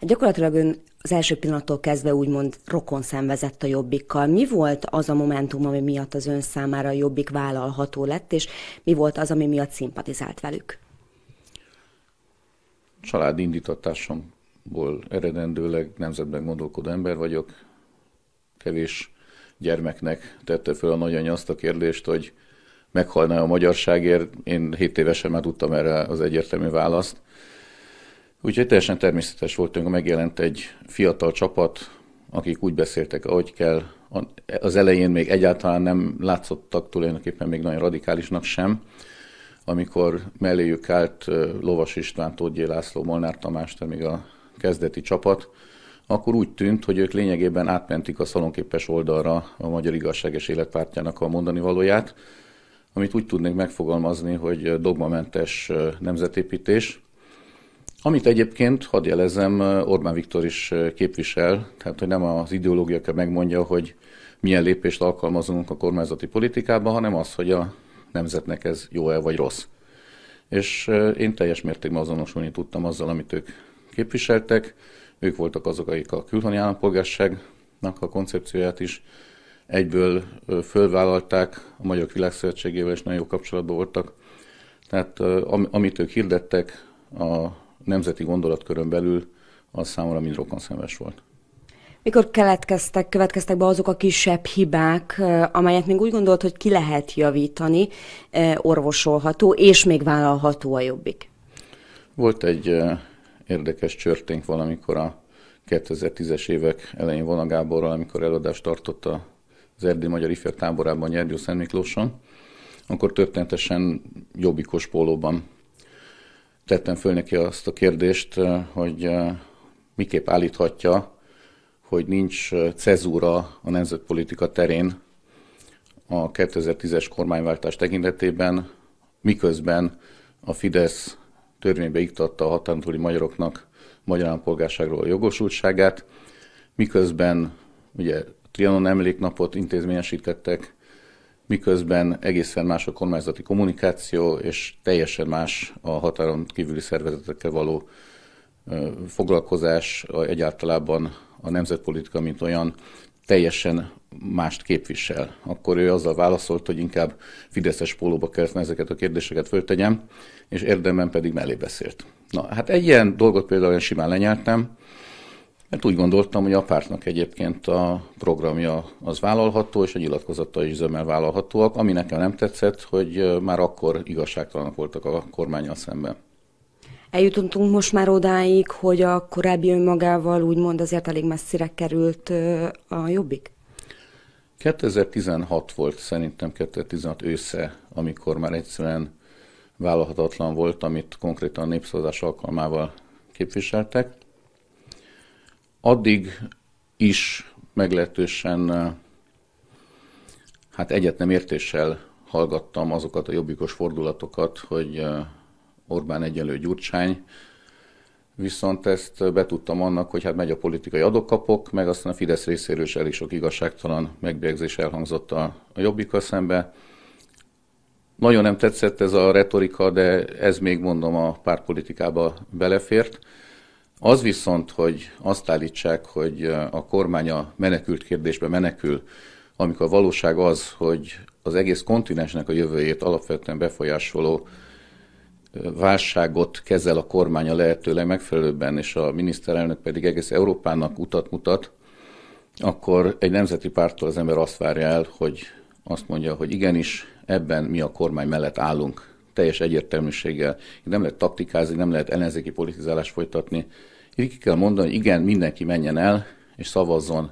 Hát gyakorlatilag ön az első pillanattól kezdve úgymond rokon szemvezett a jobbikkal. Mi volt az a momentum, ami miatt az ön számára a jobbik vállalható lett, és mi volt az, ami miatt szimpatizált velük? Család indítatásomból eredendőleg nemzetben gondolkodó ember vagyok. Kevés gyermeknek tette fel a nagyanyja azt a kérdést, hogy meghalná a magyarságért. Én 7 évesen már tudtam erre az egyértelmű választ Úgyhogy teljesen természetes hogy megjelent egy fiatal csapat, akik úgy beszéltek, ahogy kell. Az elején még egyáltalán nem látszottak tulajdonképpen még nagyon radikálisnak sem. Amikor melléjük állt Lovas István, Tóth László, Molnár Tamás, tehát még a kezdeti csapat, akkor úgy tűnt, hogy ők lényegében átmentik a szalonképes oldalra a Magyar Igazság és Életpártjának a mondani valóját, amit úgy tudnék megfogalmazni, hogy dogmamentes nemzetépítés, amit egyébként, hadd jelezem, Orbán Viktor is képvisel, tehát hogy nem az ideológia kell megmondja, hogy milyen lépést alkalmazunk a kormányzati politikában, hanem az, hogy a nemzetnek ez jó-e vagy rossz. És én teljes mértékben azonosulni tudtam azzal, amit ők képviseltek. Ők voltak azok, akik a külhoni állampolgárságnak a koncepcióját is egyből fölvállalták, a Magyar Világszövetségével is nagyon jó kapcsolatban voltak. Tehát amit ők hirdettek, a nemzeti gondolatkörön belül az számomra mind rokon szemes volt. Mikor keletkeztek, következtek be azok a kisebb hibák, amelyet még úgy gondolt, hogy ki lehet javítani, orvosolható, és még vállalható a jobbik? Volt egy érdekes csörténk valamikor a 2010-es évek elején Vona Gáborral, amikor előadást tartott az Erdi Magyar Ifjak táborában Gyergyó Szent Miklóson, akkor történetesen jobbikos pólóban tettem föl neki azt a kérdést, hogy miképp állíthatja, hogy nincs cezúra a nemzetpolitika terén a 2010-es kormányváltás tekintetében, miközben a Fidesz törvénybe iktatta a határtúli magyaroknak magyar állampolgárságról a jogosultságát, miközben ugye Trianon emléknapot intézményesítettek, miközben egészen más a kormányzati kommunikáció, és teljesen más a határon kívüli szervezetekkel való foglalkozás, egyáltalában a nemzetpolitika, mint olyan, teljesen mást képvisel. Akkor ő azzal válaszolt, hogy inkább Fideszes pólóba kellett ezeket a kérdéseket föltegyem, és érdemben pedig mellé beszélt. Na, hát egy ilyen dolgot például olyan simán lenyeltem, mert úgy gondoltam, hogy a pártnak egyébként a programja az vállalható, és a nyilatkozata is zömmel vállalhatóak, ami nekem nem tetszett, hogy már akkor igazságtalanak voltak a kormányal szemben. Eljutottunk most már odáig, hogy a korábbi önmagával úgymond azért elég messzire került a jobbik? 2016 volt, szerintem 2016 ősze, amikor már egyszerűen vállalhatatlan volt, amit konkrétan a népszavazás alkalmával képviseltek addig is meglehetősen hát egyet nem értéssel hallgattam azokat a jobbikos fordulatokat, hogy Orbán egyenlő Gyurcsány, viszont ezt betudtam annak, hogy hát megy a politikai adokapok, meg aztán a Fidesz részéről is elég sok igazságtalan megbélyegzés elhangzott a, a jobbika szembe. Nagyon nem tetszett ez a retorika, de ez még mondom a pártpolitikába belefért. Az viszont, hogy azt állítsák, hogy a kormány a menekült kérdésbe menekül, amikor a valóság az, hogy az egész kontinensnek a jövőjét alapvetően befolyásoló válságot kezel a kormány a lehető legmegfelelőbben, és a miniszterelnök pedig egész Európának utat mutat, akkor egy nemzeti pártól az ember azt várja el, hogy azt mondja, hogy igenis, ebben mi a kormány mellett állunk, teljes egyértelműséggel. nem lehet taktikázni, nem lehet ellenzéki politizálást folytatni, így ki kell mondani, hogy igen, mindenki menjen el, és szavazzon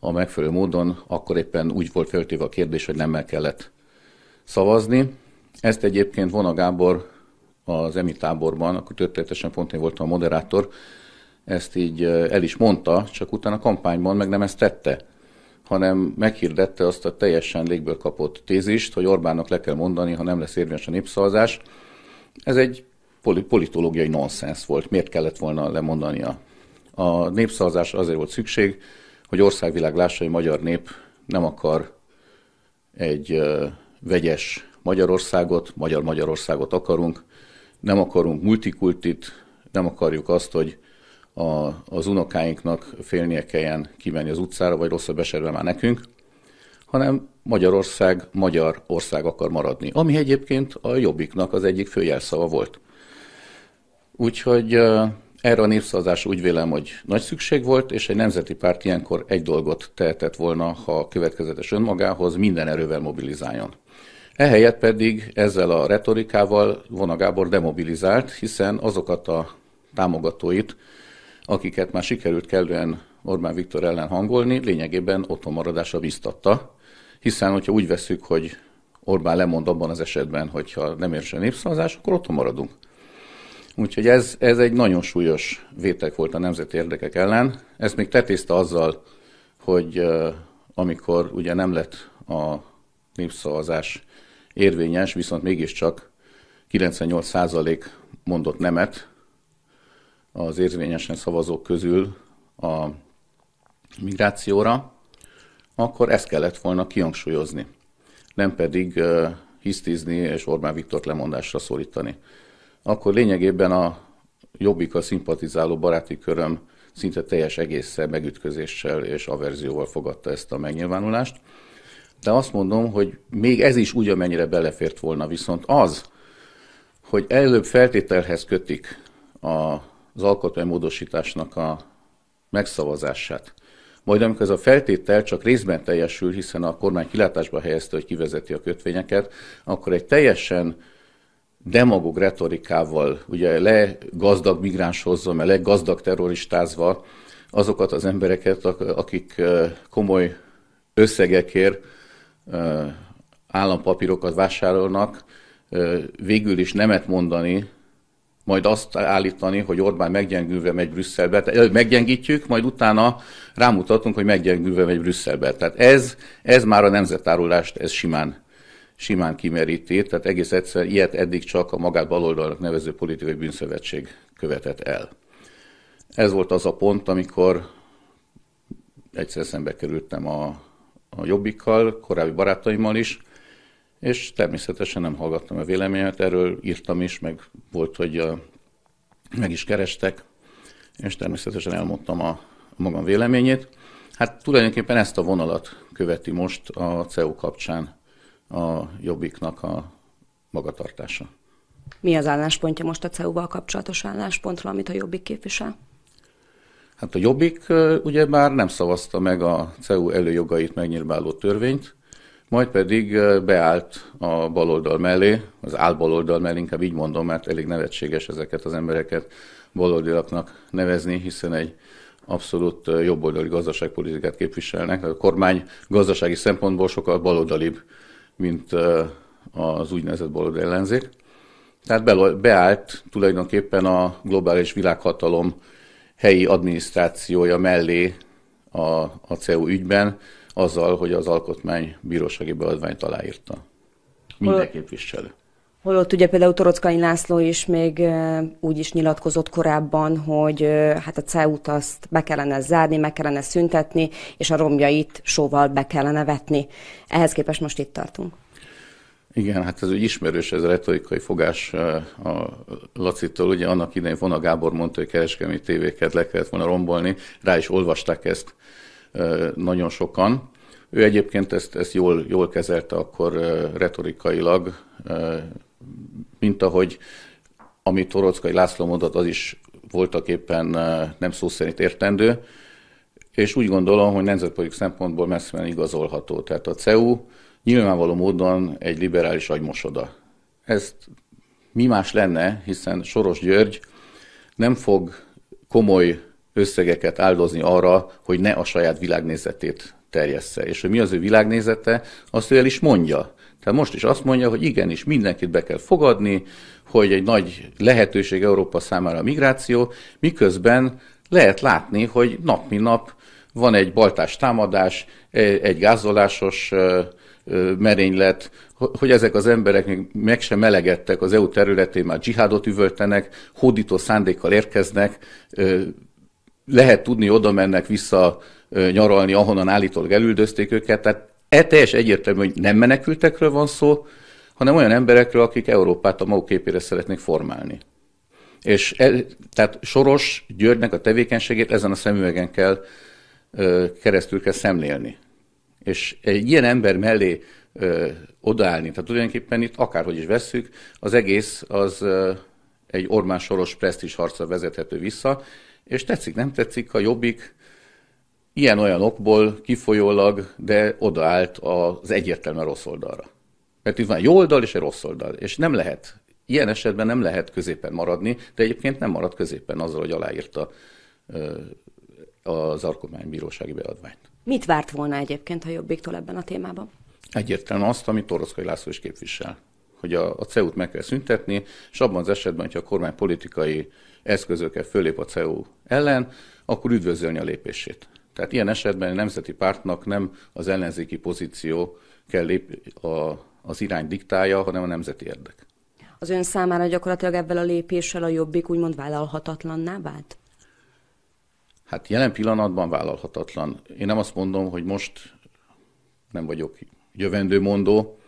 a megfelelő módon, akkor éppen úgy volt feltéve a kérdés, hogy nem el kellett szavazni. Ezt egyébként Vona Gábor az EMI táborban, akkor történetesen pont én voltam a moderátor, ezt így el is mondta, csak utána a kampányban meg nem ezt tette, hanem meghirdette azt a teljesen légből kapott tézist, hogy Orbánnak le kell mondani, ha nem lesz érvényes a népszavazás. Ez egy politológiai nonsens volt. Miért kellett volna lemondania? A népszavazásra azért volt szükség, hogy országvilág lássa, hogy magyar nép nem akar egy vegyes Magyarországot, magyar Magyarországot akarunk, nem akarunk multikultit, nem akarjuk azt, hogy a, az unokáinknak félnie kelljen kimenni az utcára, vagy rosszabb esetben már nekünk, hanem Magyarország magyar ország akar maradni, ami egyébként a Jobbiknak az egyik fő jelszava volt. Úgyhogy erre a népszavazás úgy vélem, hogy nagy szükség volt, és egy nemzeti párt ilyenkor egy dolgot tehetett volna, ha következetes önmagához minden erővel mobilizáljon. Ehelyett pedig ezzel a retorikával Vona Gábor demobilizált, hiszen azokat a támogatóit, akiket már sikerült kellően Orbán Viktor ellen hangolni, lényegében otthon maradásra biztatta, hiszen hogyha úgy veszük, hogy Orbán lemond abban az esetben, hogyha nem érse a népszavazás, akkor otthon maradunk. Úgyhogy ez, ez egy nagyon súlyos vétek volt a nemzeti érdekek ellen. Ezt még tetézte azzal, hogy amikor ugye nem lett a népszavazás érvényes, viszont mégiscsak 98% mondott nemet az érvényesen szavazók közül a migrációra, akkor ezt kellett volna kihangsúlyozni, nem pedig hisztizni és Orbán Viktor lemondásra szólítani akkor lényegében a jobbika szimpatizáló baráti köröm szinte teljes egészen megütközéssel és averzióval fogadta ezt a megnyilvánulást. De azt mondom, hogy még ez is amennyire belefért volna, viszont az, hogy előbb feltételhez kötik az alkotmánymódosításnak a megszavazását, majd amikor ez a feltétel csak részben teljesül, hiszen a kormány kilátásba helyezte, hogy kivezeti a kötvényeket, akkor egy teljesen demagog retorikával, ugye le gazdag migránshozva, le gazdag terroristázva azokat az embereket, akik komoly összegekért állampapírokat vásárolnak, végül is nemet mondani, majd azt állítani, hogy Orbán meggyengülve megy Brüsszelbe. Tehát meggyengítjük, majd utána rámutatunk, hogy meggyengülve megy Brüsszelbe. Tehát ez, ez már a nemzetárulást, ez simán simán kimeríti, tehát egész egyszer ilyet eddig csak a magát baloldalnak nevező politikai bűnszövetség követett el. Ez volt az a pont, amikor egyszer szembe kerültem a, a jobbikkal, korábbi barátaimmal is, és természetesen nem hallgattam a véleményet, erről írtam is, meg volt, hogy a, meg is kerestek, és természetesen elmondtam a, a magam véleményét. Hát tulajdonképpen ezt a vonalat követi most a CEU kapcsán a jobbiknak a magatartása. Mi az álláspontja most a CEU-val kapcsolatos álláspontra, amit a jobbik képvisel? Hát a jobbik ugye már nem szavazta meg a CEU előjogait megnyilvánuló törvényt, majd pedig beállt a baloldal mellé, az álbaloldal mellé, inkább így mondom, mert elég nevetséges ezeket az embereket baloldalaknak nevezni, hiszen egy abszolút jobboldali gazdaságpolitikát képviselnek. A kormány gazdasági szempontból sokkal baloldalibb mint az úgynevezett balold ellenzék. Tehát beállt tulajdonképpen a globális világhatalom helyi adminisztrációja mellé a, a CEU ügyben, azzal, hogy az alkotmány bírósági beadványt aláírta. Minden képviselő. Holott ugye például Torockai László is még úgy is nyilatkozott korábban, hogy hát a CEUT azt be kellene zárni, meg kellene szüntetni, és a romjait sóval be kellene vetni. Ehhez képest most itt tartunk. Igen, hát ez egy ismerős, ez a retorikai fogás a Lacitól. Ugye annak idején Vona Gábor mondta, hogy kereskedelmi tévéket le kellett volna rombolni, rá is olvasták ezt nagyon sokan. Ő egyébként ezt, ezt jól, jól kezelte akkor retorikailag, mint ahogy amit Torockai László mondott, az is voltak éppen eh, nem szó szerint értendő, és úgy gondolom, hogy nemzetpolitikai szempontból messze igazolható. Tehát a CEU nyilvánvaló módon egy liberális agymosoda. Ezt mi más lenne, hiszen Soros György nem fog komoly összegeket áldozni arra, hogy ne a saját világnézetét terjessze. És hogy mi az ő világnézete, azt ő el is mondja. Tehát most is azt mondja, hogy igenis mindenkit be kell fogadni, hogy egy nagy lehetőség Európa számára a migráció, miközben lehet látni, hogy nap mint nap van egy baltás támadás, e, egy gázolásos e, e, merénylet, hogy ezek az emberek még meg sem melegedtek az EU területén, már dzsihádot üvöltenek, hódító szándékkal érkeznek, lehet tudni, oda mennek vissza nyaralni, ahonnan állítólag elüldözték őket, tehát E teljes egyértelmű, hogy nem menekültekről van szó, hanem olyan emberekről, akik Európát a maguk képére szeretnék formálni. És e, tehát Soros Györgynek a tevékenységét ezen a szemüvegen kell ö, keresztül kell szemlélni. És egy ilyen ember mellé ö, odaállni, tehát tulajdonképpen itt akárhogy is vesszük, az egész az ö, egy Ormán Soros presztízs harca vezethető vissza, és tetszik, nem tetszik, a Jobbik ilyen-olyan okból kifolyólag, de odaállt az egyértelműen rossz oldalra. Mert itt van egy jó oldal és egy rossz oldal, és nem lehet, ilyen esetben nem lehet középen maradni, de egyébként nem marad középen azzal, hogy aláírta az alkotmánybírósági beadványt. Mit várt volna egyébként a Jobbiktól ebben a témában? Egyértelműen azt, amit Toroszkai László is képvisel, hogy a, a CEU-t meg kell szüntetni, és abban az esetben, hogyha a kormány politikai eszközökkel fölép a CEU ellen, akkor üdvözölni a lépését. Tehát ilyen esetben a nemzeti pártnak nem az ellenzéki pozíció kell lép a, az irány diktálja, hanem a nemzeti érdek. Az ön számára gyakorlatilag ebben a lépéssel a jobbik úgymond vállalhatatlanná vált? Hát jelen pillanatban vállalhatatlan. Én nem azt mondom, hogy most nem vagyok jövendőmondó.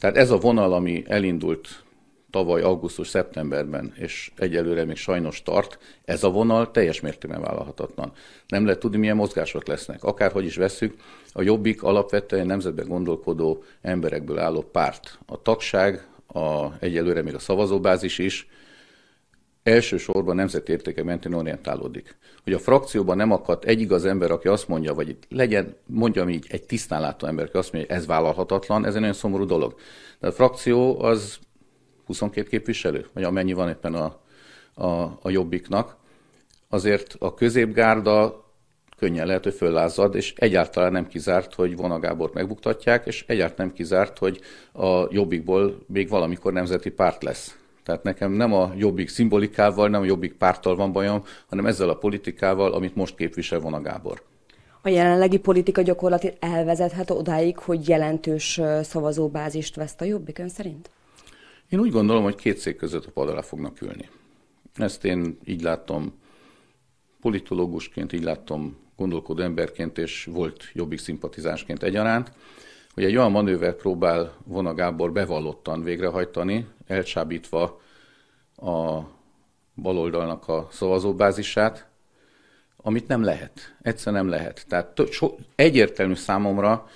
Tehát ez a vonal, ami elindult tavaly augusztus-szeptemberben, és egyelőre még sajnos tart, ez a vonal teljes mértékben vállalhatatlan. Nem lehet tudni, milyen mozgások lesznek. Akárhogy is veszük, a jobbik alapvetően nemzetben gondolkodó emberekből álló párt. A tagság, a, egyelőre még a szavazóbázis is, elsősorban nemzeti értéke mentén orientálódik. Hogy a frakcióban nem akadt egy igaz ember, aki azt mondja, vagy itt legyen, mondjam így, egy tisztán látó ember, aki azt mondja, hogy ez vállalhatatlan, ez egy nagyon szomorú dolog. De a frakció az 22 képviselő, vagy amennyi van éppen a, a, a jobbiknak, azért a középgárda könnyen lehet, hogy föllázad, és egyáltalán nem kizárt, hogy Vona Gábort megbuktatják, és egyáltalán nem kizárt, hogy a Jobbikból még valamikor nemzeti párt lesz. Tehát nekem nem a Jobbik szimbolikával, nem a Jobbik pártal van bajom, hanem ezzel a politikával, amit most képvisel Vona Gábor. A jelenlegi politika gyakorlatilag elvezethet odáig, hogy jelentős szavazóbázist veszt a Jobbik ön szerint? Én úgy gondolom, hogy két szék között a pad alá fognak ülni. Ezt én így látom politológusként, így látom gondolkodó emberként, és volt jobbik szimpatizásként egyaránt, hogy egy olyan manővert próbál Vona Gábor bevallottan végrehajtani, elcsábítva a baloldalnak a szavazóbázisát, amit nem lehet. Egyszer nem lehet. Tehát egyértelmű számomra,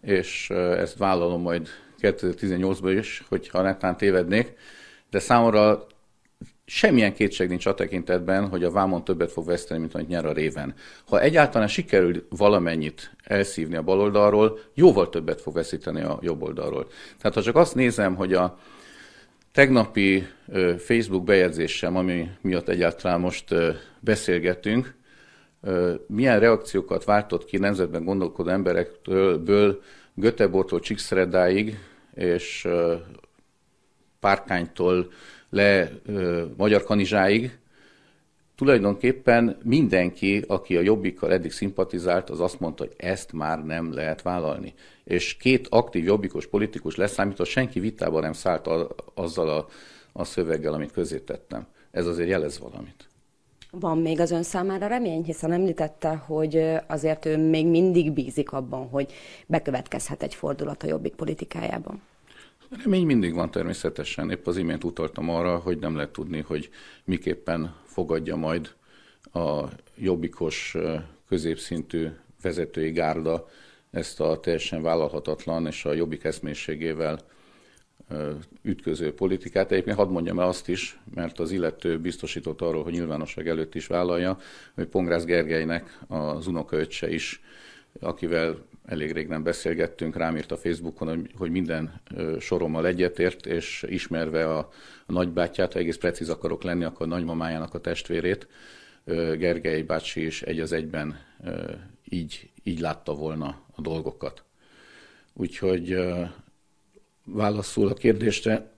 és ezt vállalom majd 2018-ban is, hogyha netán tévednék, de számomra semmilyen kétség nincs a tekintetben, hogy a vámon többet fog veszteni, mint amit nyer a réven. Ha egyáltalán sikerül valamennyit elszívni a baloldalról, jóval többet fog veszíteni a jobb oldalról. Tehát ha csak azt nézem, hogy a tegnapi Facebook bejegyzésem, ami miatt egyáltalán most beszélgetünk, milyen reakciókat váltott ki nemzetben gondolkodó emberekből Göteborgtól Csíkszeredáig, és Párkánytól le Magyar Kanizsáig, tulajdonképpen mindenki, aki a jobbikkal eddig szimpatizált, az azt mondta, hogy ezt már nem lehet vállalni. És két aktív jobbikos politikus leszámítva senki vitába nem szállt a, azzal a, a szöveggel, amit közé tettem. Ez azért jelez valamit. Van még az ön számára remény, hiszen említette, hogy azért ő még mindig bízik abban, hogy bekövetkezhet egy fordulat a jobbik politikájában. Remény mindig van természetesen. Épp az imént utaltam arra, hogy nem lehet tudni, hogy miképpen fogadja majd a jobbikos középszintű vezetői gárda ezt a teljesen vállalhatatlan és a jobbik eszmészségével ütköző politikát. Egyébként hadd mondjam el azt is, mert az illető biztosított arról, hogy nyilvánosság előtt is vállalja, hogy Pongrász Gergelynek az unokaöccse is akivel elég rég nem beszélgettünk, rám írt a Facebookon, hogy, hogy minden sorommal egyetért, és ismerve a, a nagybátyját, ha egész precíz akarok lenni, akkor a nagymamájának a testvérét, Gergely bácsi is egy az egyben így, így látta volna a dolgokat. Úgyhogy válaszul a kérdésre,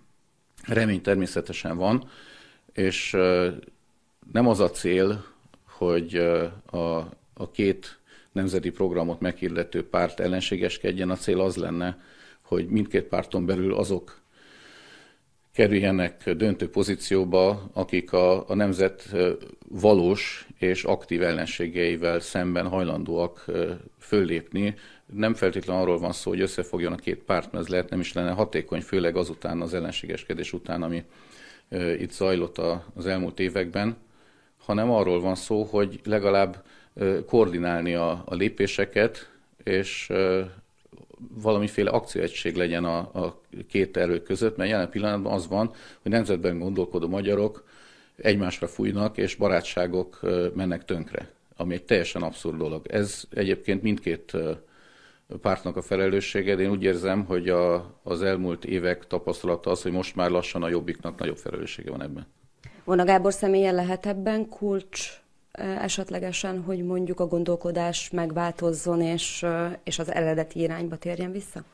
remény természetesen van, és nem az a cél, hogy a, a két nemzeti programot meghirdető párt ellenségeskedjen. A cél az lenne, hogy mindkét párton belül azok kerüljenek döntő pozícióba, akik a, a nemzet valós és aktív ellenségeivel szemben hajlandóak föllépni. Nem feltétlenül arról van szó, hogy összefogjon a két párt, mert ez lehet nem is lenne hatékony, főleg azután az ellenségeskedés után, ami itt zajlott az elmúlt években, hanem arról van szó, hogy legalább koordinálni a, a lépéseket, és valamiféle akcióegység legyen a, a két erő között, mert jelen pillanatban az van, hogy nemzetben gondolkodó magyarok egymásra fújnak, és barátságok mennek tönkre, ami egy teljesen abszurd dolog. Ez egyébként mindkét pártnak a felelőssége, de én úgy érzem, hogy a, az elmúlt évek tapasztalata az, hogy most már lassan a jobbiknak nagyobb felelőssége van ebben. Vona Gábor személye lehet ebben kulcs esetlegesen, hogy mondjuk a gondolkodás megváltozzon, és, és az eredeti irányba térjen vissza?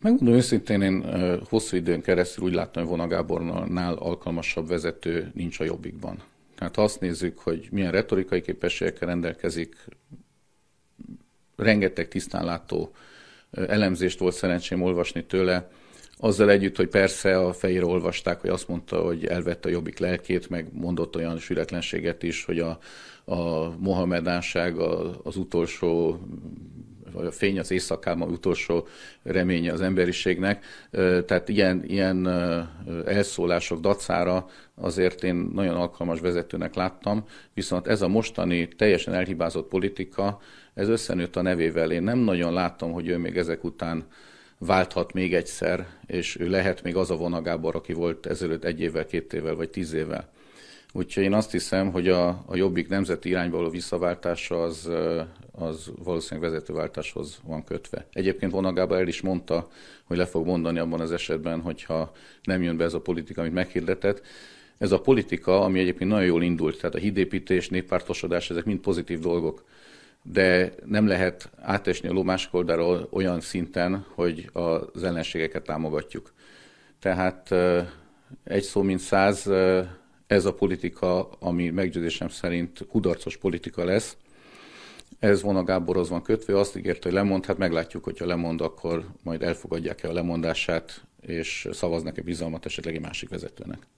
Megmondom őszintén, én hosszú időn keresztül úgy láttam, hogy Vona Gábornál alkalmasabb vezető nincs a jobbikban. Tehát ha azt nézzük, hogy milyen retorikai képességekkel rendelkezik, rengeteg tisztánlátó elemzést volt szerencsém olvasni tőle, azzal együtt, hogy persze a fejére olvasták, hogy azt mondta, hogy elvette a jobbik lelkét, meg mondott olyan sületlenséget is, hogy a, a mohamedánság az utolsó vagy a fény az éjszakában utolsó reménye az emberiségnek. Tehát ilyen, ilyen elszólások dacára azért én nagyon alkalmas vezetőnek láttam, viszont ez a mostani teljesen elhibázott politika, ez összenőtt a nevével. Én nem nagyon láttam, hogy ő még ezek után válthat még egyszer, és ő lehet még az a vonagábor, aki volt ezelőtt egy évvel, két évvel vagy tíz évvel. Úgyhogy én azt hiszem, hogy a, a jobbik nemzeti irányba való visszaváltása az, az valószínűleg vezetőváltáshoz van kötve. Egyébként vonagában el is mondta, hogy le fog mondani abban az esetben, hogyha nem jön be ez a politika, amit meghirdetett. Ez a politika, ami egyébként nagyon jól indult, tehát a hidépítés, néppártosodás, ezek mind pozitív dolgok de nem lehet átesni a ló másik oldalról olyan szinten, hogy az ellenségeket támogatjuk. Tehát egy szó mint száz, ez a politika, ami meggyőzésem szerint kudarcos politika lesz, ez von a Gáborhoz van kötve, azt ígérte, hogy lemond, hát meglátjuk, hogyha lemond, akkor majd elfogadják-e a lemondását, és szavaznak-e bizalmat esetleg egy másik vezetőnek.